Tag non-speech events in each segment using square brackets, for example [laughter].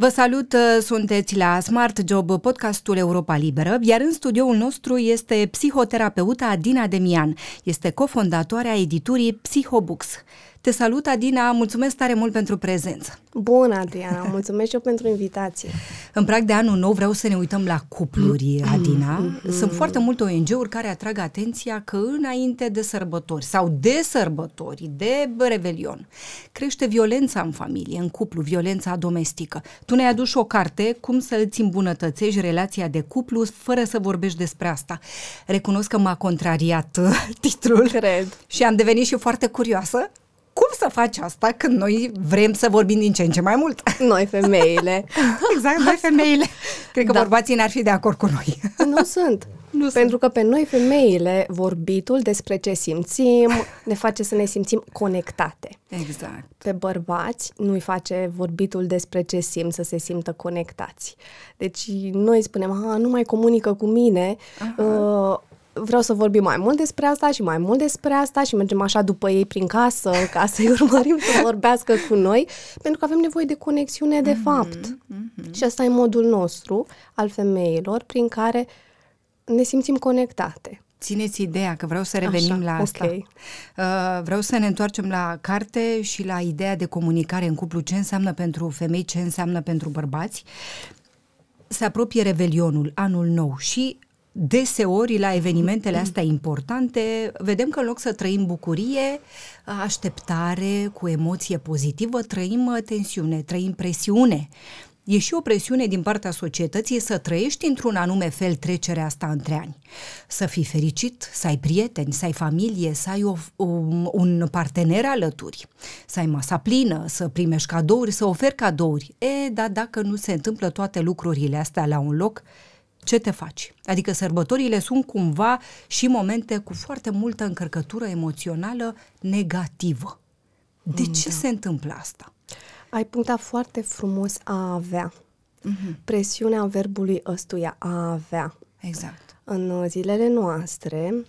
Vă salut, uh, sunteți la Smart Job, podcastul Europa Liberă, iar în studioul nostru este psihoterapeuta Adina Demian. Este cofondatoarea editurii Psihobooks. Te salut, Adina, mulțumesc tare mult pentru prezență. Bună, Adriana, mulțumesc eu pentru invitație. În prag de anul nou vreau să ne uităm la cupluri, mm-hmm. Adina. Mm-hmm. Sunt foarte multe ONG-uri care atrag atenția că înainte de sărbători sau de sărbători, de revelion, crește violența în familie, în cuplu, violența domestică. Tu ne-ai adus o carte, cum să îți îmbunătățești relația de cuplu fără să vorbești despre asta. Recunosc că m-a contrariat [laughs] titlul. Cred. Și am devenit și foarte curioasă. Cum să faci asta când noi vrem să vorbim din ce în ce mai mult? Noi femeile. [laughs] exact, noi femeile. Cred că da. bărbații n-ar fi de acord cu noi. nu sunt. Nu Pentru că pe noi femeile vorbitul despre ce simțim ne face să ne simțim conectate. Exact. Pe bărbați nu-i face vorbitul despre ce simt să se simtă conectați. Deci noi spunem, a, ah, nu mai comunică cu mine, uh, vreau să vorbim mai mult despre asta și mai mult despre asta și mergem așa după ei prin casă [laughs] ca să-i urmărim să vorbească cu noi, pentru că avem nevoie de conexiune de mhm, fapt. Mm-hmm. Și asta e modul nostru al femeilor prin care ne simțim conectate. Țineți ideea că vreau să revenim Așa, la asta. Okay. Uh, vreau să ne întoarcem la carte și la ideea de comunicare în cuplu, ce înseamnă pentru femei, ce înseamnă pentru bărbați. Se apropie Revelionul, anul nou și deseori la evenimentele astea importante, vedem că în loc să trăim bucurie, așteptare cu emoție pozitivă, trăim uh, tensiune, trăim presiune. E și o presiune din partea societății să trăiești într-un anume fel trecerea asta între ani. Să fii fericit, să ai prieteni, să ai familie, să ai o, um, un partener alături, să ai masa plină, să primești cadouri, să oferi cadouri. E, dar dacă nu se întâmplă toate lucrurile astea la un loc, ce te faci. Adică sărbătorile sunt cumva și momente cu foarte multă încărcătură emoțională negativă. De mm, ce da. se întâmplă asta? Ai punctat foarte frumos a avea. Mm-hmm. Presiunea verbului ăstuia, a avea. Exact. În zilele noastre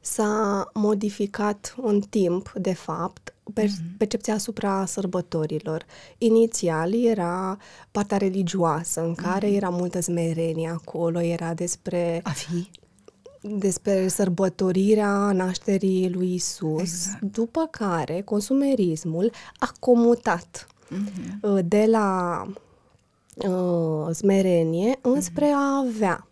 s-a modificat un timp, de fapt, Mhm. percepția asupra sărbătorilor. Inițial era partea religioasă, în care mhm. era multă zmerenie acolo, era despre... A fi? Despre sărbătorirea nașterii lui Isus, exact. după care consumerismul a comutat mm-hmm. de la uh, smerenie înspre mm-hmm. a avea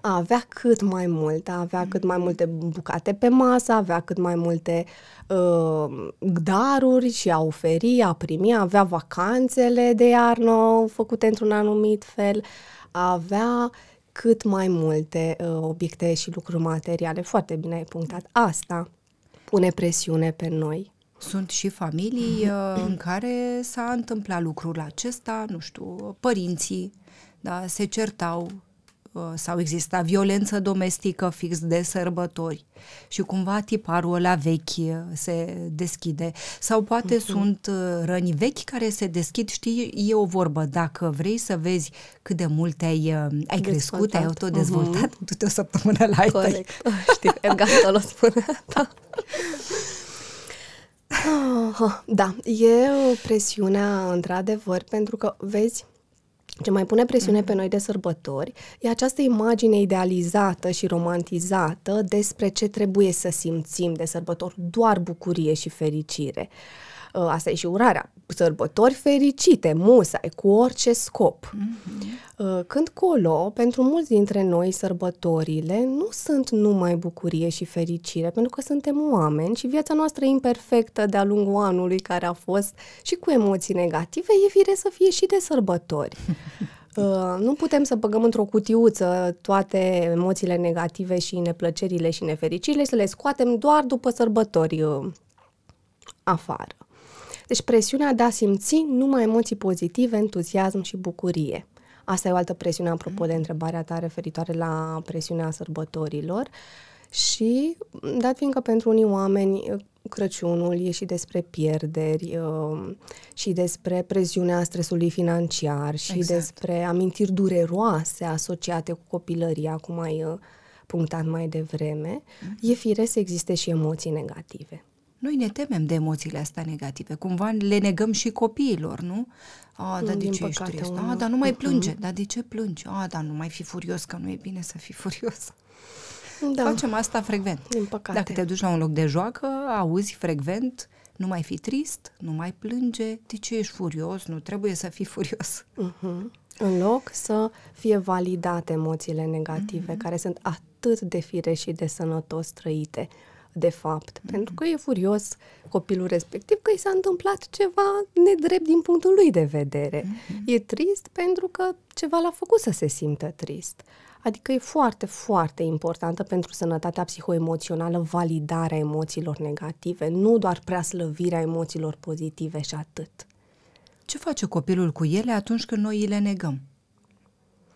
a avea cât mai mult, a avea cât mai multe bucate pe masă, a avea cât mai multe uh, daruri și a oferi, a primi, a avea vacanțele de iarnă făcute într-un anumit fel, a avea cât mai multe uh, obiecte și lucruri materiale. Foarte bine ai punctat. Asta pune presiune pe noi. Sunt și familii uh, în care s-a întâmplat lucrul acesta, nu știu, părinții da, se certau, Uh, sau exista violență domestică fix de sărbători și cumva tiparul ăla vechi uh, se deschide. Sau poate uh-huh. sunt uh, răni vechi care se deschid, știi, e o vorbă, dacă vrei să vezi cât de mult ai, ai crescut, ai dezvoltat uh-huh. du-te mhm. o săptămână la Corect. [laughs] Știu, l-o spune. da. da, e o presiune într-adevăr, pentru că, vezi, ce mai pune presiune mhm. pe noi de sărbători e această imagine idealizată și romantizată despre ce trebuie să simțim de sărbători, doar bucurie și fericire. Uh, Uh, asta e și urarea, sărbători fericite, musai, cu orice scop. Mm-hmm. Uh, când colo, pentru mulți dintre noi, sărbătorile nu sunt numai bucurie și fericire, pentru că suntem oameni și viața noastră imperfectă de-a lungul anului care a fost și cu emoții negative, e fire să fie și de sărbători. [laughs] Uh, nu putem să băgăm într-o cutiuță toate emoțiile negative și neplăcerile și nefericirile, să le scoatem doar după sărbători uh, afară. Deci presiunea de a simți numai emoții pozitive, entuziasm și bucurie. Asta e o altă presiune, apropo de mm. întrebarea ta referitoare la presiunea sărbătorilor. Și, dat fiindcă pentru unii oameni uh, Crăciunul e și despre pierderi uh, și despre preziunea stresului financiar și exact. despre amintiri dureroase asociate cu copilăria, cum ai uh, punctat mai devreme, mm-hmm. e firesc să existe și emoții negative noi ne temem de emoțiile astea negative. Cumva le negăm și copiilor, nu? A, dar de ce ești trist? A, dar nu mai plânge. Uh-huh. Dar de ce plângi? A, dar nu mai fi furios, că nu e bine să fii furios. Da. Facem asta frecvent. Din păcate. Dacă te duci la un loc de joacă, auzi frecvent, nu mai fi trist, nu mai plânge, de ce ești furios, nu trebuie să fii furios. Uh-huh. În loc să fie validate emoțiile negative, uh-huh. care sunt atât de fire și de sănătos trăite, de fapt, mm-hmm. pentru că e furios copilul respectiv că i s-a întâmplat ceva nedrept din punctul lui de vedere. Mm-hmm. E trist pentru că ceva l-a făcut să se simtă trist. Adică e foarte, foarte importantă pentru sănătatea psihoemoțională validarea emoțiilor negative, nu doar prea slăvirea emoțiilor pozitive și atât. Ce face copilul cu ele atunci când noi le negăm?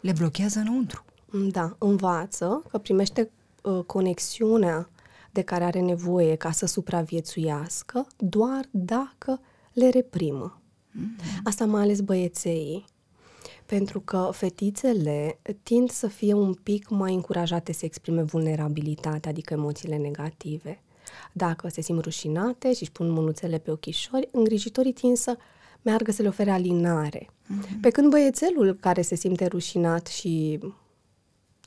Le blochează înăuntru. Da, învață că primește uh, conexiunea de care are nevoie ca să supraviețuiască doar dacă le reprimă. Mm-hmm. Asta mai ales băieței, pentru că fetițele tind să fie un pic mai încurajate să exprime vulnerabilitatea, adică emoțiile negative. Dacă se simt rușinate și își pun mânuțele pe ochișori, îngrijitorii tind să meargă să le ofere alinare. Mm-hmm. Pe când băiețelul care se simte rușinat și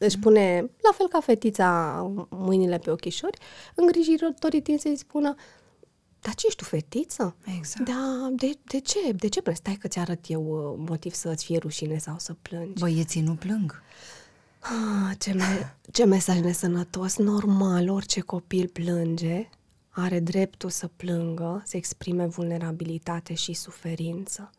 își mm. pune, la fel ca fetița, mâinile pe ochișori, îngrijitorii tin să-i spună dar ce ești tu, fetiță? Exact. Da, de, de ce? De ce plângi? Stai că ți-arăt eu uh, motiv să-ți fie rușine sau să plângi. Băieții nu plâng. Ah, ce, me- ce mesaj nesănătos. Normal, orice copil plânge, are dreptul să plângă, să exprime vulnerabilitate și suferință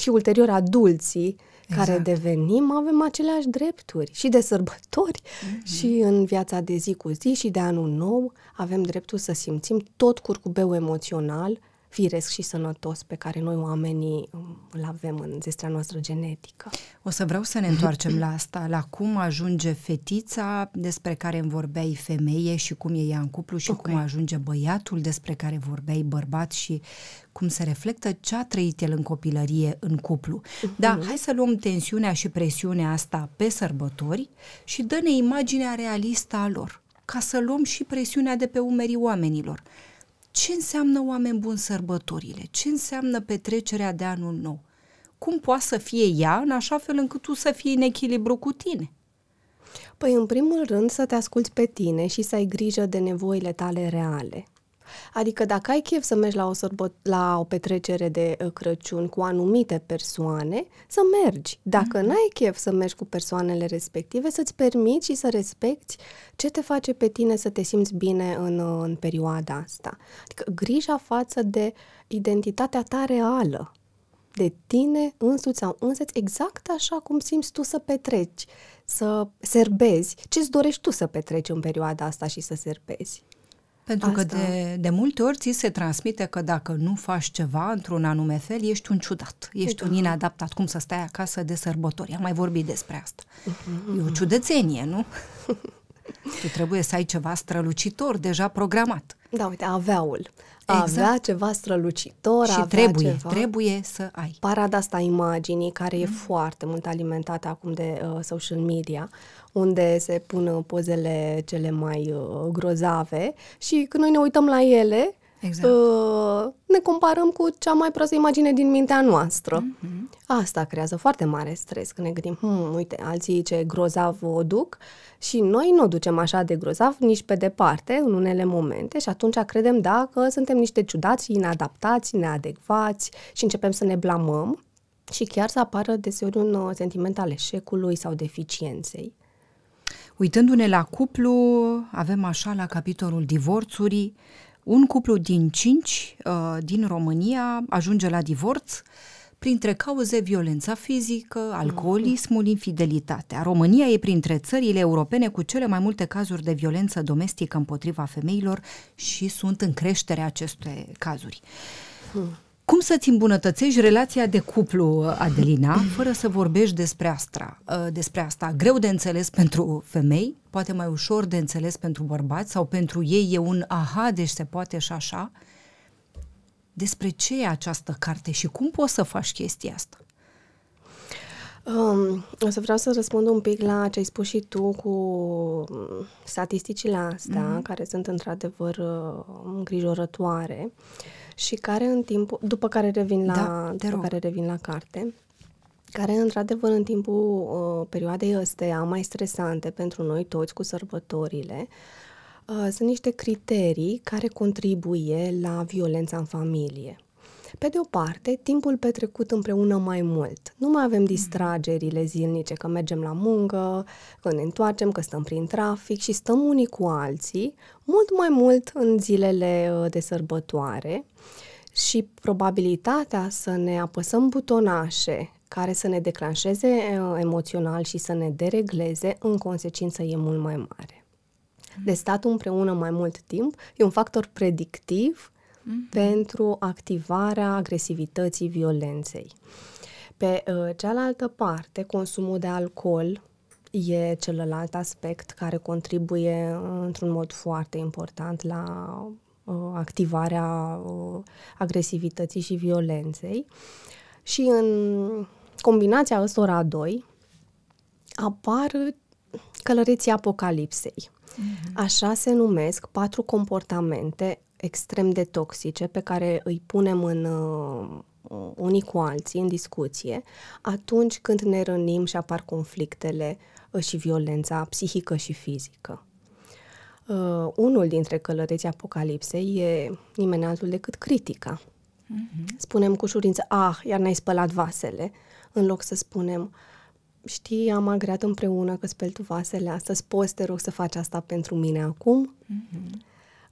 și ulterior adulții exact. care devenim, avem aceleași drepturi și de sărbători mm-hmm. și în viața de zi cu zi și de anul nou avem dreptul să simțim tot curcubeu emoțional firesc și sănătos pe care noi oamenii um, îl avem în zestrea noastră genetică. O să vreau să ne întoarcem la asta, la cum ajunge fetița despre care îmi vorbeai femeie și cum e ea în cuplu și okay. cum ajunge băiatul despre care vorbeai bărbat și cum se reflectă ce a trăit el în copilărie în cuplu. Uh-huh. Da, mhm. hai să luăm tensiunea și presiunea asta pe sărbători și dă-ne imaginea realistă a lor, ca să luăm și presiunea de pe umerii oamenilor ce înseamnă oameni buni sărbătorile, ce înseamnă petrecerea de anul nou, cum poate să fie ea în așa fel încât tu să fii în echilibru cu tine. Păi, în primul rând, să te asculți pe tine și să ai grijă de nevoile tale reale. Adică dacă ai chef să mergi la o, sorbot, la o petrecere de uh, Crăciun cu anumite persoane, să mergi. Dacă mm-hmm. n-ai chef să mergi cu persoanele respective, să-ți permiți și să respecti ce te face pe tine să te simți bine în, uh, în perioada asta. Adică grija față de identitatea ta reală de tine însuți sau însuți exact așa cum simți tu să petreci, să serbezi, ce-ți dorești tu să petreci în perioada asta și să serbezi. Pentru Asta. că de, de multe ori ți se transmite că dacă nu faci ceva într-un anume fel, ești un ciudat, ești da. un inadaptat, cum să stai acasă de sărbători. Am mai vorbit despre asta. Uh-huh. E o ciudățenie, nu? [laughs] tu trebuie să ai ceva strălucitor deja programat. Da, uite, aveaul. Exact. Avea ceva strălucitor, și avea trebuie, ceva. trebuie să ai. Parada asta imaginii, care mm. e mm-hmm. foarte mult alimentată acum de uh, social media, uh, unde se pun uh, pozele cele mai uh, grozave și când noi ne uităm la ele, Exact. Uh, ne comparăm cu cea mai proastă imagine din mintea noastră. Mm-hmm. Asta creează foarte mare stres când ne gândim, hm, uite, alții ce grozav o duc și noi nu o ducem așa de grozav nici pe departe în unele momente și atunci credem, da, că suntem niște ciudați, inadaptați, neadecvați și începem să ne blamăm și chiar să apară deseori un sentiment al eșecului sau deficienței. Uitându-ne la cuplu, avem așa la capitolul divorțurii, un cuplu din cinci uh, din România ajunge la divorț printre cauze violența fizică, mhm. alcoolismul, infidelitatea. România e printre țările europene cu cele mai multe cazuri de violență domestică împotriva femeilor și sunt în creștere aceste cazuri. Hmm. Cum să-ți îmbunătățești relația de cuplu, Adelina, fără să vorbești despre asta? Uh, despre asta greu de înțeles pentru femei, poate mai ușor de înțeles pentru bărbați sau pentru ei e un aha, deci se poate și așa. Despre ce e această carte și cum poți să faci chestia asta? Um, o să vreau să răspund un pic la ce ai spus și tu cu mm, statisticile astea, mm-hmm. care sunt într-adevăr uh, îngrijorătoare. Uh, și care în timpul, după care revin la, da, după care revin la carte, care într-adevăr în timpul uh, perioadei astea mai stresante pentru noi toți cu sărbătorile, uh, sunt niște criterii care contribuie la violența în familie. Pe de o parte, timpul petrecut împreună mai mult. Nu mai avem distragerile zilnice, că mergem la muncă, că ne întoarcem, că stăm prin trafic și stăm unii cu alții, mult mai mult în zilele uh, de sărbătoare și probabilitatea să ne apăsăm butonașe care să ne declanșeze uh, emoțional și să ne deregleze, în consecință e mult mai mare. Mm. De statul împreună mai mult timp e un factor predictiv Mhm. pentru activarea agresivității violenței. Pe uh, cealaltă parte, consumul de alcool e celălalt aspect care contribuie ă, într-un mod foarte important la uh, activarea uh, agresivității și violenței. Și în combinația ăstora doi apar călăreții apocalipsei. Mhm. Așa se numesc patru comportamente extrem de toxice pe care îi punem în uh, unii cu alții în discuție, atunci când ne rănim și apar conflictele uh, și violența psihică și fizică. Uh, unul dintre călăreții Apocalipsei e nimeni altul decât critica. Uh-huh. Spunem cu ușurință, ah, iar n-ai spălat vasele, în loc să spunem, știi, am agreat împreună că speli tu vasele astăzi, poți, te rog să faci asta pentru mine acum? Uh-huh.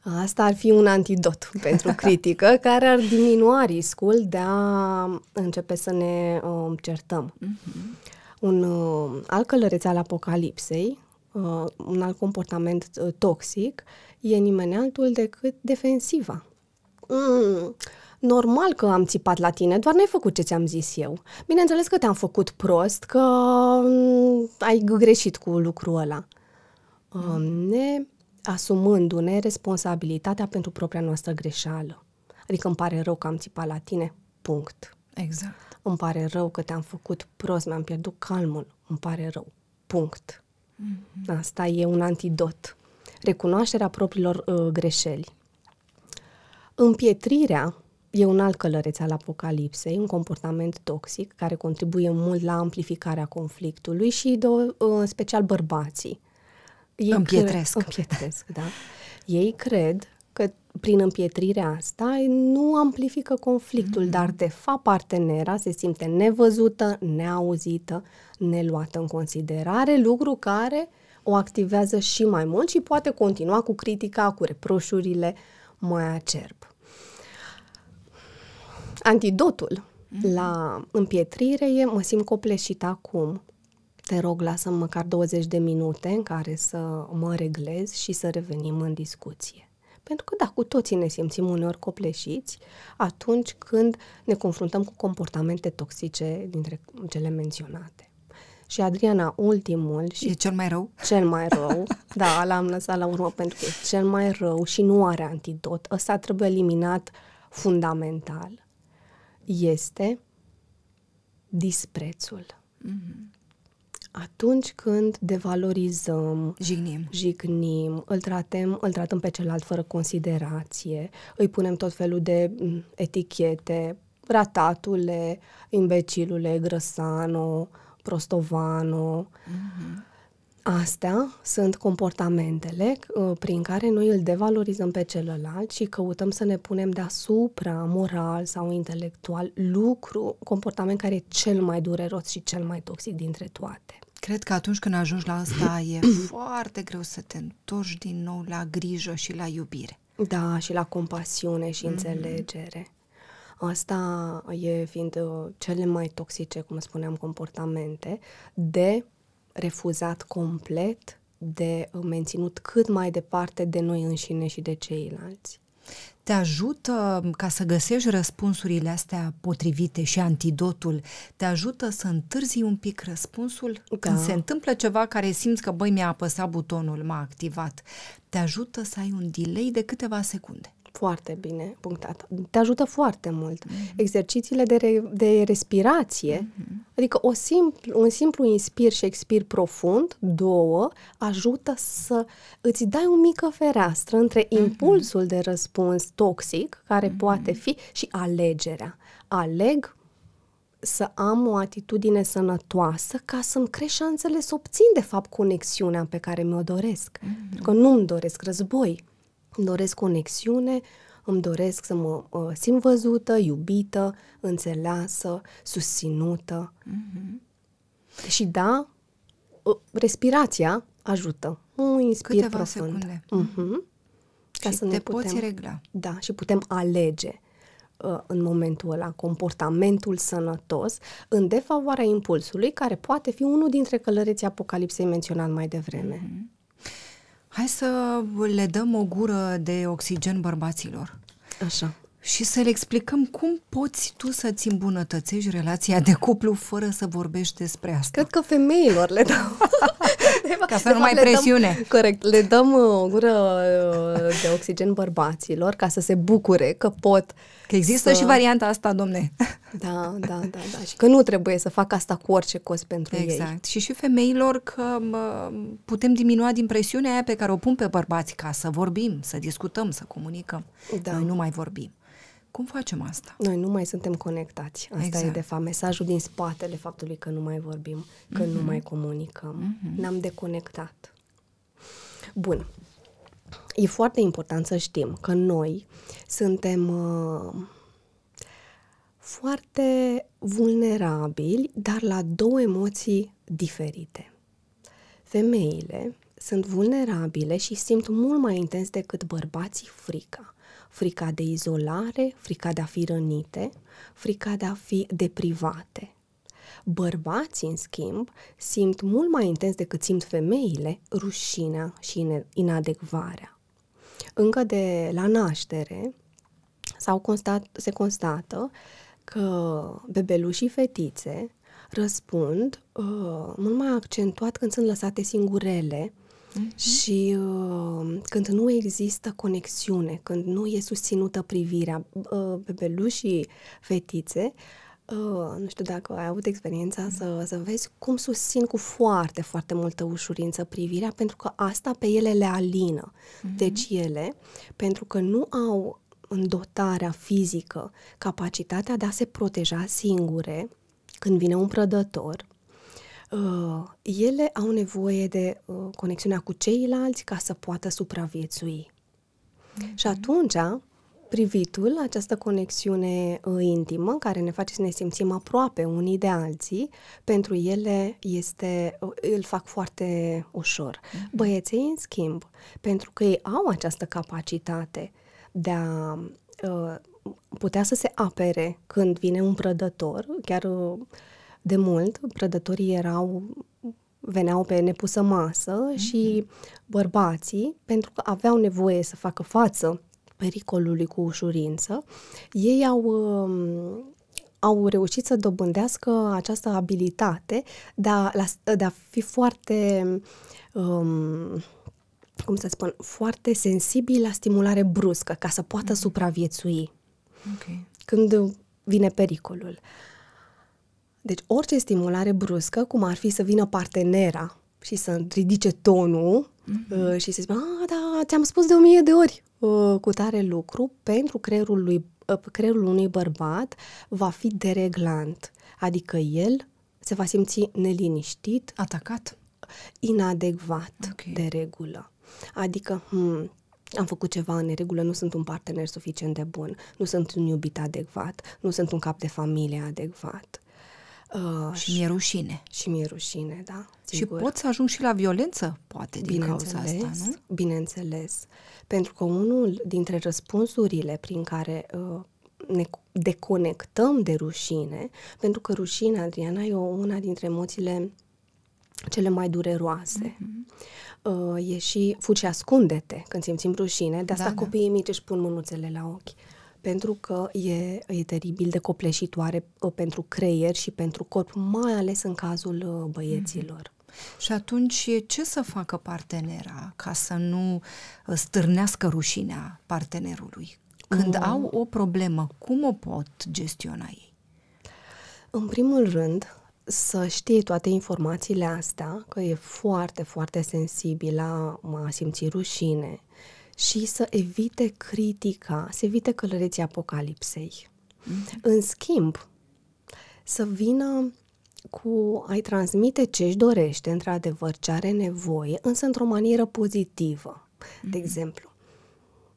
Asta ar fi un antidot [laughs] pentru critică care ar diminua riscul de a începe să ne uh, certăm. Mm-hmm. Un uh, um, alt călăreț al apocalipsei, uh, un alt comportament uh, toxic, e nimeni altul decât defensiva. Mm, normal că am țipat la tine, doar n-ai făcut ce ți-am zis eu. Bineînțeles că te-am făcut prost, că mm, ai greșit cu lucrul ăla. mm. Um, ne asumându-ne responsabilitatea pentru propria noastră greșeală. Adică îmi pare rău că am țipat la tine, punct. Exact. Îmi pare rău că te-am făcut prost, mi-am pierdut calmul, îmi pare rău, punct. Mm-hmm. Asta e un antidot. Recunoașterea propriilor uh, greșeli. Împietrirea e un alt călăreț al apocalipsei, un comportament toxic care contribuie mult la amplificarea conflictului și, de, ă, în special, bărbații ei împietresc. Cre- împietresc, da. [laughs] Ei cred că prin împietrirea asta nu amplifică conflictul, mm. dar de fapt partenera se simte nevăzută, neauzită, neluată în considerare, lucru care o activează și mai mult și poate continua cu critica, cu reproșurile mai acerb. Antidotul mm. la împietrire e mă simt copleșit acum, te rog, lasă măcar 20 de minute în care să mă reglez și să revenim în discuție. Pentru că, da, cu toții ne simțim uneori copleșiți atunci când ne confruntăm cu comportamente toxice dintre cele menționate. Și Adriana, ultimul... Și e cel mai rău? Cel mai rău, [laughs] da, l-am lăsat la urmă pentru că e cel mai rău și nu are antidot. Ăsta trebuie eliminat fundamental. Este disprețul. Mm-hmm atunci când devalorizăm, jignim, jignim îl, tratăm, îl tratăm pe celălalt fără considerație, îi punem tot felul de mm, etichete, ratatule, imbecilule, grăsano, prostovano. Mm-hmm. Astea sunt comportamentele uh, prin care noi îl devalorizăm pe celălalt și căutăm să ne punem deasupra moral sau intelectual lucru, comportament care e cel mai dureros și cel mai toxic dintre toate. Cred că atunci când ajungi la asta e [clears throat] foarte greu să te întorci din nou la grijă și la iubire. Da, și la compasiune și mm-hmm. înțelegere. Asta e fiind uh, cele mai toxice, cum spuneam, comportamente de refuzat complet, de uh, menținut cât mai departe de noi înșine și de ceilalți te ajută ca să găsești răspunsurile astea potrivite și antidotul, te ajută să întârzi un pic răspunsul da. când se întâmplă ceva care simți că, băi, mi-a apăsat butonul, m-a activat. Te ajută să ai un delay de câteva secunde foarte bine punctat. Te ajută foarte mult. Mm-hmm. Exercițiile de, re, de respirație, mm-hmm. adică o simplu, un simplu inspir și expir profund, două, ajută să îți dai o mică fereastră între mm-hmm. impulsul de răspuns toxic, care mm-hmm. poate fi, și alegerea. Aleg să am o atitudine sănătoasă ca să-mi crești șansele să obțin, de fapt, conexiunea pe care mi-o doresc. Mm-hmm. Pentru că nu-mi doresc război îmi doresc conexiune, îmi doresc să mă uh, simt văzută, iubită, înțeleasă, susținută. Mm-hmm. Și da, uh, respirația ajută. Un inspir Câteva profund. secunde. Mm-hmm. Ca și să te ne putem, poți regla. Da, și putem alege uh, în momentul ăla comportamentul sănătos în defavoarea impulsului care poate fi unul dintre călăreții apocalipsei menționat mai devreme. Mm-hmm hai să le dăm o gură de oxigen bărbaților. Așa. Și să le explicăm cum poți tu să-ți îmbunătățești relația de cuplu fără să vorbești despre asta. Cred că femeilor le dau. [laughs] Ca să nu mai presiune. Dăm, corect. Le dăm uh, o gură uh, de oxigen bărbaților ca să se bucure că pot Că există să... și varianta asta, domne. [laughs] Da, da, da, da. Și că nu trebuie să fac asta cu orice cost pentru exact. ei. Exact. Și și femeilor că putem diminua din presiunea aia pe care o pun pe bărbați ca să vorbim, să discutăm, să comunicăm. Da. Noi nu mai vorbim. Cum facem asta? Noi nu mai suntem conectați. Asta exact. e, de fapt, mesajul din spatele faptului că nu mai vorbim, că mm-hmm. nu mhm. mai comunicăm. Mm-hmm. Ne-am deconectat. Bun. E foarte important să știm că noi suntem uh, foarte vulnerabili, dar la două emoții diferite. Femeile sunt vulnerabile și simt mult mai intens decât bărbații frica frica de izolare, frica de a fi rănite, frica de a fi deprivate. Bărbații, în schimb, simt mult mai intens decât simt femeile rușinea și inadecvarea. Încă de la naștere s-au constat, se constată că bebelușii fetițe răspund uh, mult mai accentuat când sunt lăsate singurele Uh-huh. Și uh, când nu există conexiune, când nu e susținută privirea, uh, bebelușii fetițe, Uh, nu știu dacă ai avut experiența mm. să, mhm. să vezi cum susțin cu foarte, foarte multă ușurință privirea, pentru că asta pe ele le alină. Mm-hmm. Deci ele, pentru că nu au în dotarea fizică capacitatea de a se proteja singure când vine un prădător, Uh, ele au nevoie de uh, conexiunea cu ceilalți ca să poată supraviețui. Mm-hmm. Și mhm. atunci, privitul, această conexiune uh, intimă care ne face să ne simțim aproape unii de alții, pentru ele este, uh, îl fac foarte ușor. Mm-hmm. Băieții, în schimb, pentru că ei au această capacitate de a uh, putea să se apere când vine un prădător, chiar uh, de mult, prădătorii erau veneau pe nepusă masă mhm. și bărbații, pentru că aveau nevoie să facă față pericolului cu ușurință, ei au, um, au reușit să dobândească această abilitate de a, de a fi foarte, um, cum să spun, foarte sensibili la stimulare bruscă, ca să poată mhm. supraviețui okay. când vine pericolul. Uh, deci orice stimulare bruscă, cum ar fi să vină partenera și să ridice tonul mm-hmm. și să spună, a, da, ți-am spus de o mie de ori uh, cu tare lucru, pentru creierul, lui, uh, creierul unui bărbat va fi dereglant. Adică el se va simți neliniștit. Atacat? Inadecvat, okay. de regulă. Adică, hmm, am făcut ceva în neregulă, nu sunt un partener suficient de bun, nu sunt un iubit adecvat, nu sunt un cap de familie adecvat. Uh, și mi-e rușine. Și mi-e rușine, da. Sigur. Și pot să ajung și la violență, poate, din cauza asta, nu? Bineînțeles. Pentru că unul dintre răspunsurile prin care uh, ne deconectăm de rușine, pentru că rușinea, Adriana, e una dintre emoțiile cele mai dureroase. Mm-hmm. Uh, e și fuci ascunde-te când simțim rușine, de asta da, da. copiii da. mici își pun mânuțele la ochi pentru că e, e teribil de copleșitoare uh, pentru creier și pentru corp, mai ales în cazul uh, băieților. Mm-hmm. Și atunci ce să facă partenera ca să nu uh, stârnească rușinea partenerului? Când mm. au o problemă, cum o pot gestiona ei? În primul rând, să știe toate informațiile astea, că e foarte, foarte sensibil la a simți rușine, și să evite critica, să evite călăreții apocalipsei. Mm-hmm. În schimb, să vină cu a-i transmite ce își dorește, într-adevăr, ce are nevoie, însă într-o manieră pozitivă. Mm-hmm. De exemplu,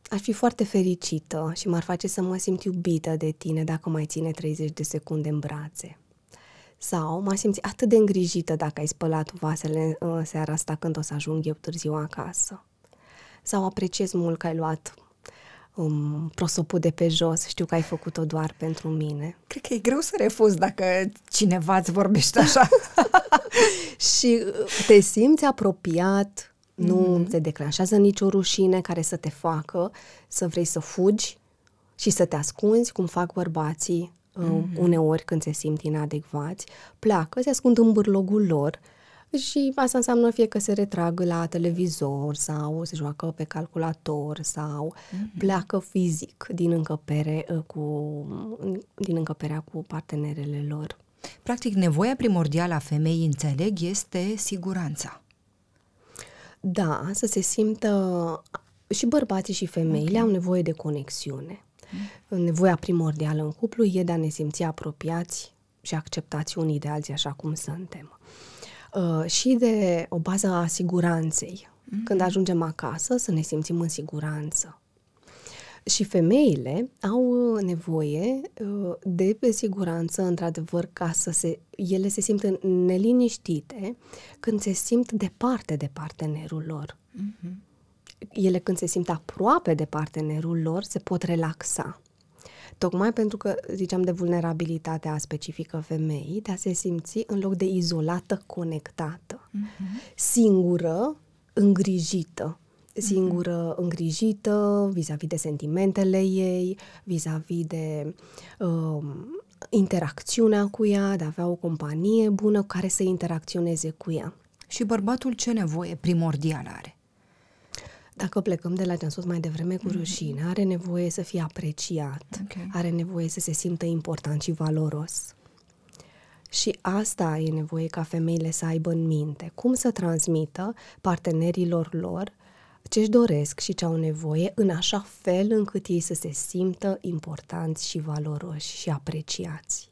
aș fi foarte fericită și m-ar face să mă simt iubită de tine dacă mai ține 30 de secunde în brațe. Sau m-aș simți atât de îngrijită dacă ai spălat vasele în seara asta când o să ajung eu târziu acasă sau apreciez mult că ai luat um, prosopul de pe jos, știu că ai făcut-o doar pentru mine. Cred că e greu să refuz dacă cineva îți vorbește așa. [laughs] [laughs] și uh, te simți apropiat, nu mm-hmm. te declanșează nicio rușine care să te facă să vrei să fugi și să te ascunzi, cum fac bărbații mm-hmm. uneori când se simt inadecvați, pleacă, se ascund în bârlogul lor și asta înseamnă fie că se retrag la televizor sau se joacă pe calculator sau mm-hmm. pleacă fizic din încăpere ă, cu, din încăperea cu partenerele lor. Practic, nevoia primordială a femeii, înțeleg, este siguranța. Da, să se simtă și bărbații și femeile okay. au nevoie de conexiune. Mm. Nevoia primordială în cuplu e de a ne simți apropiați și acceptați unii de alții așa cum suntem. Uh, și de o bază a siguranței. Mm-hmm. Când ajungem acasă, să ne simțim în siguranță. Și femeile au uh, nevoie uh, de siguranță, într-adevăr, ca să se, ele se simt neliniștite când se simt departe de partenerul lor. Mm-hmm. Ele când se simt aproape de partenerul lor se pot relaxa. Tocmai pentru că ziceam de vulnerabilitatea specifică femeii, de a se simți în loc de izolată, conectată, mm-hmm. singură, îngrijită mhm. singură îngrijită vis-a-vis de sentimentele ei, vis-a-vis de uh, interacțiunea cu ea, de a avea o companie bună care să interacționeze cu ea. Și bărbatul ce nevoie primordial are? Dacă plecăm de la ce am spus mai devreme cu mhm. rușine, are nevoie să fie apreciat, okay. are nevoie să se simtă important și valoros. Și asta e nevoie ca femeile să aibă în minte, cum să transmită partenerilor lor ce își doresc și ce au nevoie, în așa fel încât ei să se simtă importanți și valoroși și apreciați.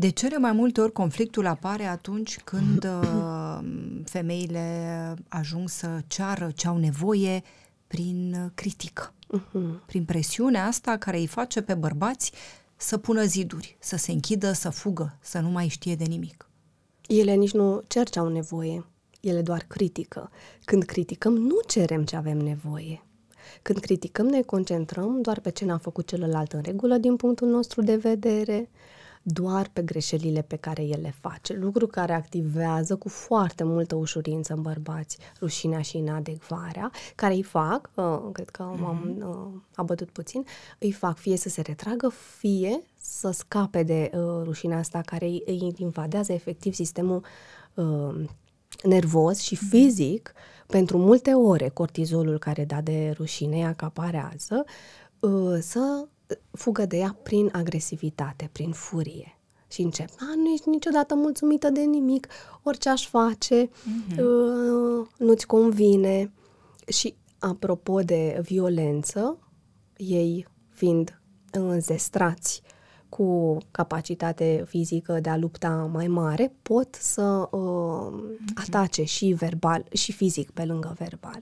De cele mai multe ori conflictul apare atunci când uh, femeile ajung să ceară ce au nevoie prin critică, uh-huh. prin presiunea asta care îi face pe bărbați să pună ziduri, să se închidă, să fugă, să nu mai știe de nimic. Ele nici nu cer ce au nevoie, ele doar critică. Când criticăm, nu cerem ce avem nevoie. Când criticăm, ne concentrăm doar pe ce n-a făcut celălalt în regulă din punctul nostru de vedere, doar pe greșelile pe care el le face, lucru care activează cu foarte multă ușurință în bărbați rușinea și inadecvarea, care îi fac, uh, cred că m-am mhm. uh, abătut puțin, îi fac fie să se retragă, fie să scape de uh, rușinea asta care îi, îi invadează efectiv sistemul uh, nervos și mhm. fizic pentru multe ore cortizolul care da de rușine acaparează uh, să fugă de ea prin agresivitate, prin furie. Și încep, a, nu ești niciodată mulțumită de nimic, orice aș face, mm-hmm. uh, nu-ți convine. Și apropo de violență, ei fiind înzestrați cu capacitate fizică de a lupta mai mare, pot să uh, mhm. atace și verbal și fizic pe lângă verbal.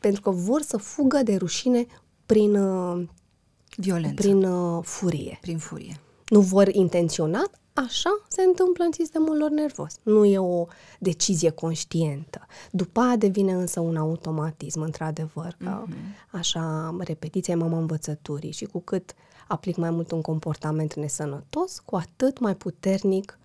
Pentru că vor să fugă de rușine prin uh, Violență. Prin uh, furie. Prin furie. Nu vor intenționat, așa se întâmplă în sistemul lor nervos. Nu e o decizie conștientă. După a devine însă un automatism, într-adevăr, că mm-hmm. așa repetiția e mama învățăturii și cu cât aplic mai mult un comportament nesănătos, cu atât mai puternic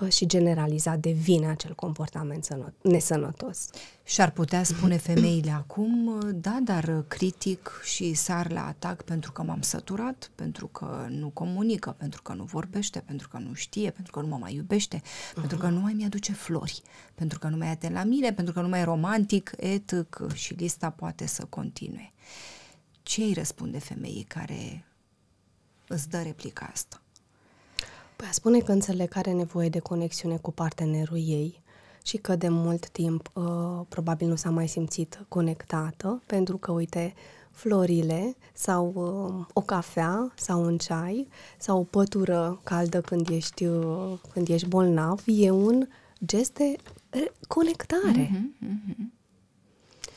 Uh, și generaliza devine acel comportament nesănătos. Și ar putea spune femeile acum, uh, da, dar uh, critic și sar la atac pentru că m-am săturat, pentru că nu comunică, pentru că nu vorbește, pentru că nu știe, pentru că nu mă mai iubește, uh-huh. pentru că mhm. nu mai mi-aduce flori, pentru că nu mai atent la mine, pentru că nu mai e romantic, etic și lista poate să continue. Ce îi răspunde femeii care îți dă replica asta? Păi a spune că înțeleg că are nevoie de conexiune cu partenerul ei și că de mult timp uh, probabil nu s-a mai simțit conectată, pentru că, uite, florile sau uh, o cafea sau un ceai sau o pătură caldă când ești, uh, când ești bolnav e un gest de conectare. Mm-hmm, mm-hmm.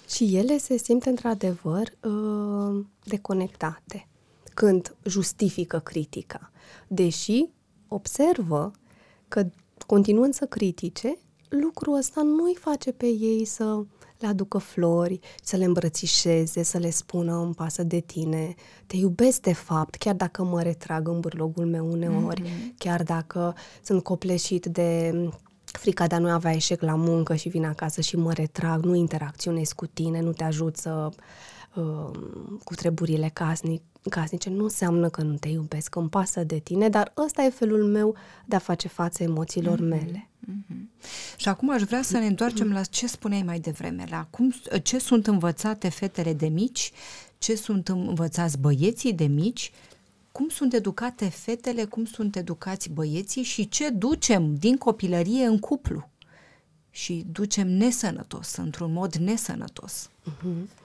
Și ele se simt într-adevăr uh, deconectate când justifică critica, deși observă că continuând să critique, lucrul ăsta nu îi face pe ei să le aducă flori, să le îmbrățișeze, să le spună îmi pasă de tine, te iubesc de fapt, chiar dacă mă retrag în burlogul meu uneori, mm-hmm. chiar dacă sunt copleșit de frica de a nu avea eșec la muncă și vin acasă și mă retrag, nu interacționez cu tine, nu te ajut să uh, cu treburile casnic, casnice nu înseamnă că nu te iubesc, că îmi pasă de tine, dar ăsta e felul meu de a face față emoțiilor mm-hmm. mele. Mm-hmm. Și acum aș vrea să ne întoarcem mm-hmm. la ce spuneai mai devreme, la cum, ce sunt învățate fetele de mici, ce sunt învățați băieții de mici, cum sunt educate fetele, cum sunt educați băieții și ce ducem din copilărie în cuplu și ducem nesănătos, într-un mod nesănătos. Mm-hmm.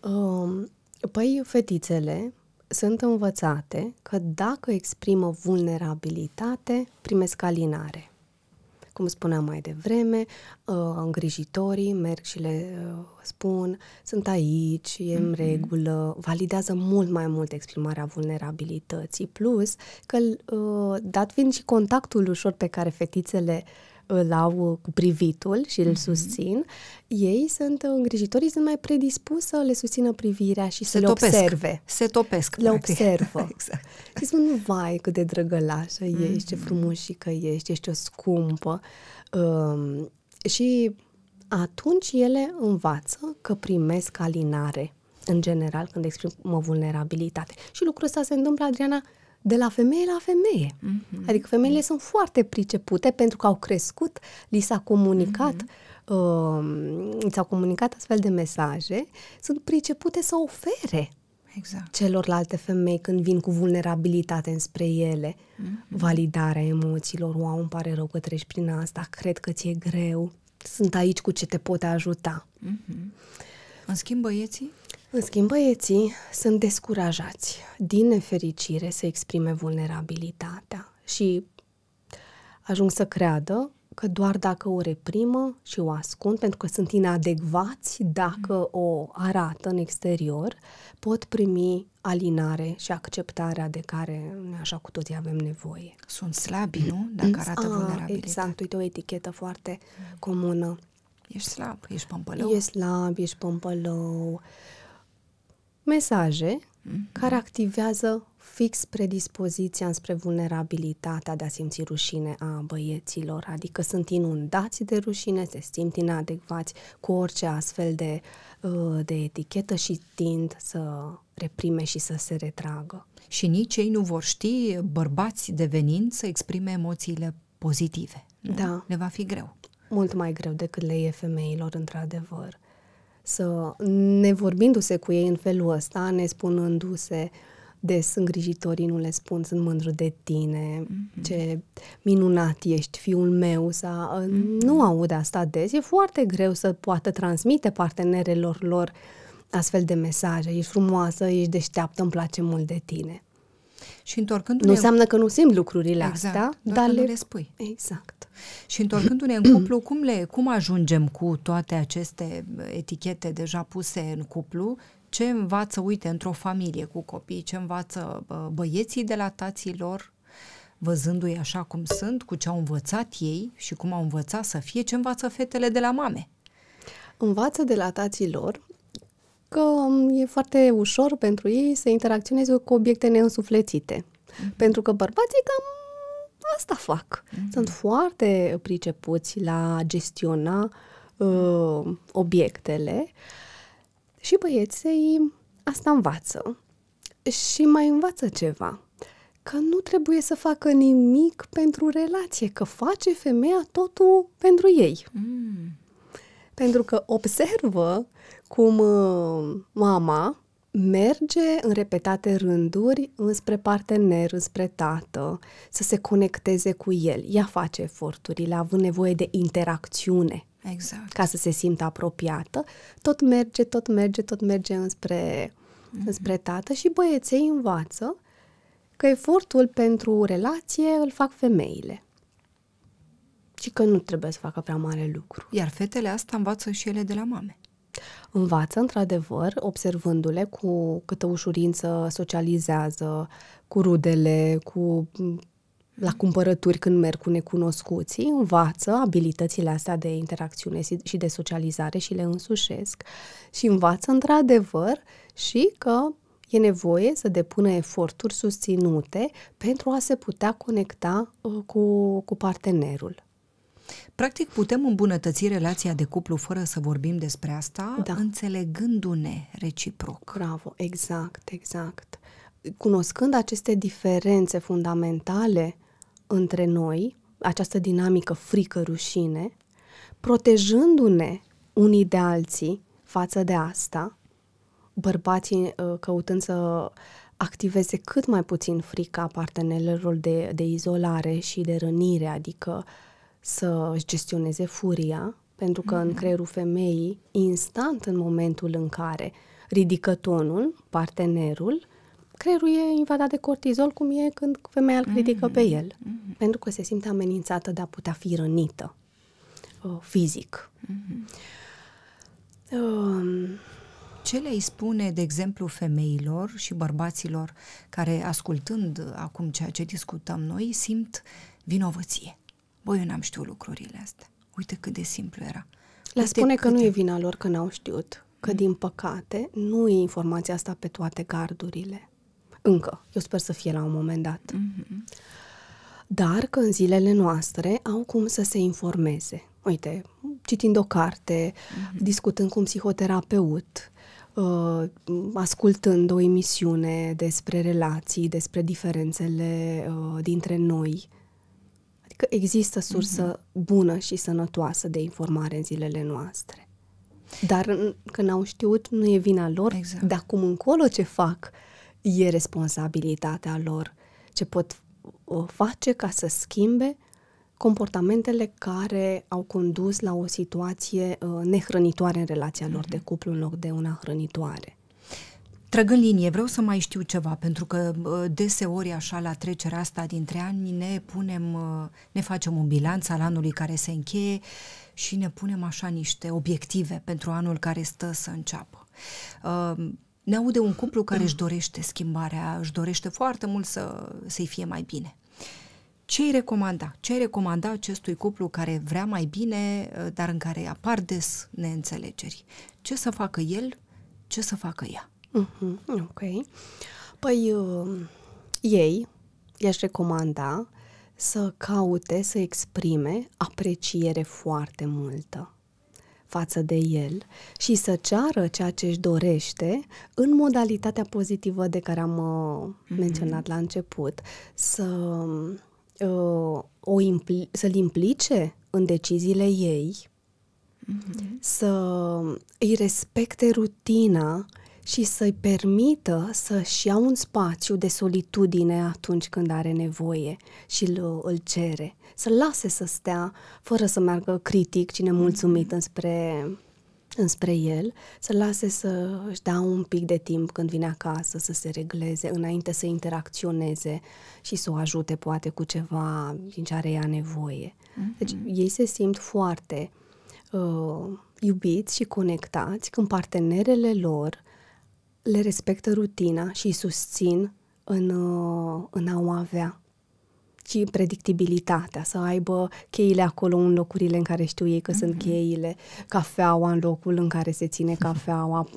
Um, păi, fetițele sunt învățate că dacă exprimă vulnerabilitate, primesc alinare. Cum spuneam mai devreme, ă, îngrijitorii merg și le ă, spun, sunt aici, e în mhm. regulă, validează mult mai mult exprimarea vulnerabilității, plus că ă, dat fiind și contactul ușor pe care fetițele uh, îl au cu privitul și îl mm-hmm. susțin, ei sunt uh, îngrijitorii, sunt mai predispuși să le susțină privirea și să se le topesc. observe. Se topesc. Le practic. observă. [laughs] exact. Și spun, vai, cât de drăgălașă mm-hmm. ești, mhm. ce că ești, ești o scumpă. Um, și atunci ele învață că primesc alinare, în general, când exprimă vulnerabilitate. Și lucrul ăsta se întâmplă, Adriana, de la femeie la femeie. Mm-hmm. Adică femeile sunt foarte pricepute pentru că au crescut, li s-a comunicat mm-hmm uh, s-au comunicat astfel de mesaje, sunt pricepute să ofere exact. celorlalte femei când vin cu vulnerabilitate înspre ele, mm-hmm. validarea emoțiilor, wow, îmi pare rău că treci prin asta, cred că ți-e greu, sunt aici cu ce te pot ajuta. Mm-hmm. În schimb, băieții? În schimb, băieții sunt descurajați, din nefericire, să exprime vulnerabilitatea și ajung să creadă că doar dacă o reprimă și o ascund, pentru că sunt inadecvați dacă mm. o arată în exterior, pot primi alinare și acceptarea de care așa cu toții avem nevoie. Sunt slabi, nu? Dacă mm. arată vulnerabilitatea. Ah, vulnerabilitate. Exact, uite o etichetă foarte mm. comună. Ești slab, ești pămpălău. Ești slab, ești pămpălău mesaje mm-hmm. care activează fix predispoziția înspre vulnerabilitatea de a simți rușine a băieților, adică sunt inundați de rușine, se simt inadecvați cu orice astfel de, uh, de etichetă și tind să reprime și să se retragă. Și nici ei nu vor ști, bărbați devenind, să exprime emoțiile pozitive. Da. Le va fi greu. Mult mai greu decât le e femeilor, într-adevăr să ne vorbindu-se cu ei în felul ăsta, ne spunându-se sunt grijitorii, nu le spun, sunt mândru de tine, mm-hmm. ce minunat ești, fiul meu, sau, mm-hmm. nu aud asta des. E foarte greu să poată transmite partenerelor lor astfel de mesaje. Ești frumoasă, ești deșteaptă, îmi place mult de tine. Și întorcându-ne... Nu înseamnă că nu simt lucrurile exact, astea, dar le... le spui. Exact. Și întorcându-ne în cuplu, [clears throat] cum, le, cum ajungem cu toate aceste uh, etichete deja puse în cuplu? Ce învață, uite, într-o familie cu copii, ce învață uh, băieții de la tații lor, văzându-i așa cum sunt, cu ce au învățat ei și cum au învățat să fie, ce învață fetele de la mame? Învață de la tații lor că um, e foarte ușor pentru ei să interacționeze cu obiecte neînsuflețite. Mm-hmm. Pentru că bărbații cam asta fac. Mm-hmm. Sunt foarte pricepuți la gestiona uh, obiectele și băieții asta învață. Și mai învață ceva că nu trebuie să facă nimic pentru relație, că face femeia totul pentru ei. Mm. Pentru că observă cum uh, mama merge în repetate rânduri înspre partener, înspre tată, să se conecteze cu el. Ea face eforturile, având nevoie de interacțiune exact. ca să se simtă apropiată. Tot merge, tot merge, tot merge înspre, mm-hmm. înspre tată și băieții învață că efortul pentru relație îl fac femeile și că nu trebuie să facă prea mare lucru. Iar fetele asta învață și ele de la mame. Învață, într-adevăr, observându-le cu câtă ușurință socializează, cu rudele, cu la cumpărături când merg cu necunoscuții, învață abilitățile astea de interacțiune și de socializare și le însușesc și învață într-adevăr și că e nevoie să depună eforturi susținute pentru a se putea conecta uh, cu, cu partenerul. Practic, putem îmbunătăți relația de cuplu fără să vorbim despre asta, da. înțelegându-ne reciproc. Bravo, exact, exact. Cunoscând aceste diferențe fundamentale între noi, această dinamică frică-rușine, protejându-ne unii de alții față de asta, bărbații ă, căutând să activeze cât mai puțin frica partenerilor de, de izolare și de rănire, adică uh, să își gestioneze furia, pentru că în mhm. creierul femeii, instant în momentul în care ridică tonul, partenerul, creierul e invadat de cortizol, cum e când femeia îl critică pe mhm. el, mhm. pentru că se simte amenințată de a putea fi rănită uh, fizic. Uh, ce le spune, de exemplu, femeilor și bărbaților care, ascultând acum ceea ce discutăm noi, simt vinovăție? Băi, eu n-am știut lucrurile astea. Uite cât de simplu era. Le Uite spune că câte... nu e vina lor că n-au știut, că mm. din păcate nu e informația asta pe toate gardurile. Încă. Eu sper să fie la un moment dat. Mm-hmm. Dar că în zilele noastre au cum să se informeze. Uite, citind o carte, mm-hmm. discutând cu un psihoterapeut, uh, ascultând o emisiune despre relații, despre diferențele uh, dintre noi, că există sursă mhm. bună și sănătoasă de informare în zilele noastre. Dar când au știut, nu e vina lor. Exact. De acum încolo ce fac e responsabilitatea lor. Ce pot face ca să schimbe comportamentele care au condus la o situație uh, nehrănitoare în relația mm-hmm. lor mhm. de cuplu în loc de una hrănitoare. Trăgând linie, vreau să mai știu ceva, pentru că deseori așa la trecerea asta dintre ani ne punem, ă, ne facem un bilanț al anului care se încheie și ne punem așa niște obiective pentru anul care stă să înceapă. Ă, ne aude un cuplu care își dorește schimbarea, își dorește foarte mult să, să-i fie mai bine. Ce îi recomanda? Ce îi recomanda acestui cuplu care vrea mai bine, ă, dar în care apar des neînțelegeri? Ce să facă el? Ce să facă ea? Mm-hmm. ok. Păi uh, ei, i-aș recomanda să caute să exprime apreciere foarte multă față de el și să ceară ceea ce își dorește în modalitatea pozitivă de care am uh, mm-hmm. menționat mm-hmm. la început, să uh, o impli- să-l implice în deciziile ei, mm-hmm. să îi respecte rutina și să-i permită să-și ia un spațiu de solitudine atunci când are nevoie și îl, îl cere. Să-l lase să stea fără să meargă critic cine mulțumit mm-hmm. înspre, înspre el, să lase să-și dea un pic de timp când vine acasă să se regleze înainte să interacționeze și să o ajute poate cu ceva din ce are ea nevoie. Mm-hmm. Deci ei se simt foarte uh, iubiți și conectați când partenerele lor le respectă rutina și îi susțin în, uh, în a o avea și predictibilitatea, să aibă cheile acolo în locurile în care știu ei că mm-hmm. sunt cheile, cafeaua în locul în care se ține [laughs] cafeaua,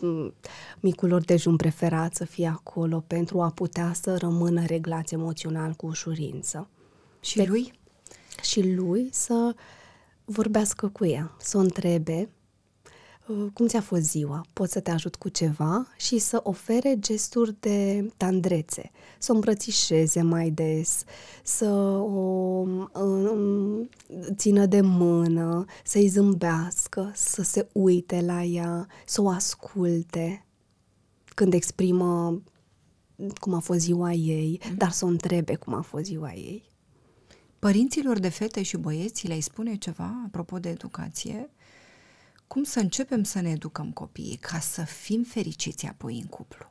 micul lor dejun preferat să fie acolo pentru a putea să rămână reglați emoțional cu ușurință. Și Pe, lui? Și lui să vorbească cu ea, să o întrebe Uh, cum ți-a fost ziua, pot să te ajut cu ceva și să ofere gesturi de tandrețe, să o îmbrățișeze mai des, să o um, um, țină de mână, să-i zâmbească, să se uite la ea, să o asculte când exprimă cum a fost ziua ei, mhm. dar să o întrebe cum a fost ziua ei. Părinților de fete și băieți le-ai spune ceva apropo de educație? cum să începem să ne educăm copiii ca să fim fericiți apoi în cuplu?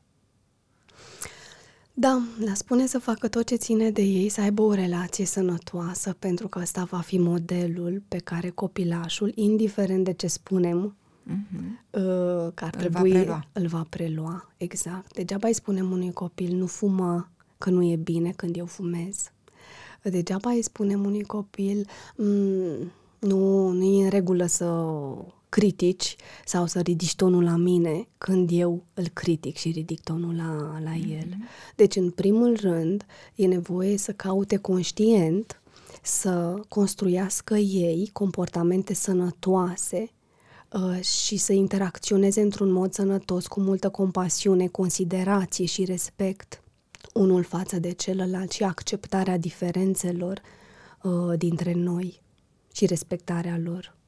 Da, le spune să facă tot ce ține de ei, să aibă o relație sănătoasă, pentru că ăsta va fi modelul pe care copilașul, indiferent de ce spunem, uh-huh. că ar îl trebui, va prelua. îl va prelua. Exact. Degeaba îi spunem unui copil, nu fumă, că nu e bine când eu fumez. Degeaba îi spunem unui copil, mm, nu, nu e în regulă să critici sau să ridici tonul la mine când eu îl critic și ridic tonul la, la mhm. el. Mm-hmm. Deci, în primul rând, e nevoie să caute conștient să construiască ei comportamente sănătoase uh, și să interacționeze într-un mod sănătos, cu multă compasiune, considerație și respect unul față de celălalt și acceptarea diferențelor uh, dintre noi și respectarea lor.